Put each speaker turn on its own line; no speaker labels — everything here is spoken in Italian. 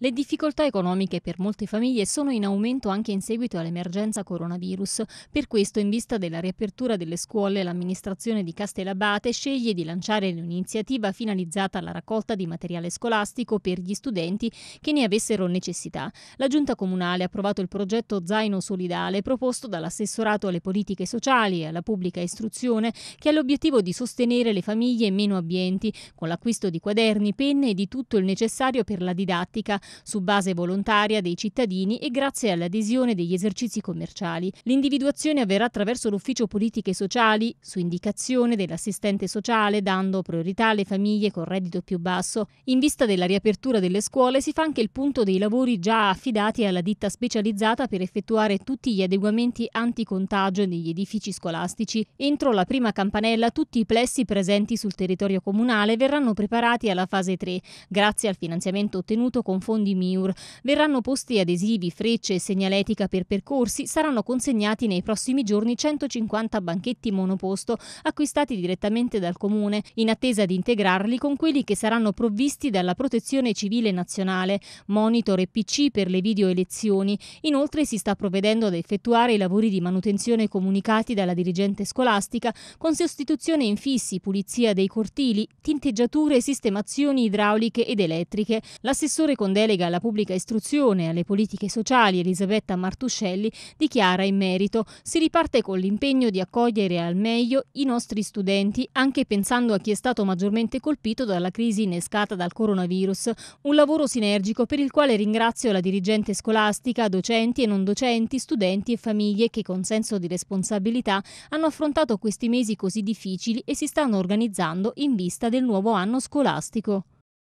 Le difficoltà economiche per molte famiglie sono in aumento anche in seguito all'emergenza coronavirus. Per questo, in vista della riapertura delle scuole, l'amministrazione di Castellabate sceglie di lanciare un'iniziativa finalizzata alla raccolta di materiale scolastico per gli studenti che ne avessero necessità. La Giunta Comunale ha approvato il progetto Zaino Solidale proposto dall'assessorato alle politiche sociali e alla pubblica istruzione che ha l'obiettivo di sostenere le famiglie meno abbienti con l'acquisto di quaderni, penne e di tutto il necessario per la didattica su base volontaria dei cittadini e grazie all'adesione degli esercizi commerciali. L'individuazione avverrà attraverso l'ufficio politiche sociali, su indicazione dell'assistente sociale, dando priorità alle famiglie con reddito più basso. In vista della riapertura delle scuole si fa anche il punto dei lavori già affidati alla ditta specializzata per effettuare tutti gli adeguamenti anticontagio negli edifici scolastici. Entro la prima campanella tutti i plessi presenti sul territorio comunale verranno preparati alla fase 3, grazie al finanziamento ottenuto con fondi di MIUR. Verranno posti adesivi, frecce e segnaletica per percorsi. Saranno consegnati nei prossimi giorni 150 banchetti monoposto acquistati direttamente dal Comune, in attesa di integrarli con quelli che saranno provvisti dalla Protezione Civile Nazionale, monitor e PC per le video elezioni. Inoltre si sta provvedendo ad effettuare i lavori di manutenzione comunicati dalla dirigente scolastica con sostituzione infissi, pulizia dei cortili, tinteggiature e sistemazioni idrauliche ed elettriche. L'assessore Condelli delega alla pubblica istruzione e alle politiche sociali Elisabetta Martuscelli dichiara in merito. Si riparte con l'impegno di accogliere al meglio i nostri studenti, anche pensando a chi è stato maggiormente colpito dalla crisi innescata dal coronavirus. Un lavoro sinergico per il quale ringrazio la dirigente scolastica, docenti e non docenti, studenti e famiglie che con senso di responsabilità hanno affrontato questi mesi così difficili e si stanno organizzando in vista del nuovo anno scolastico.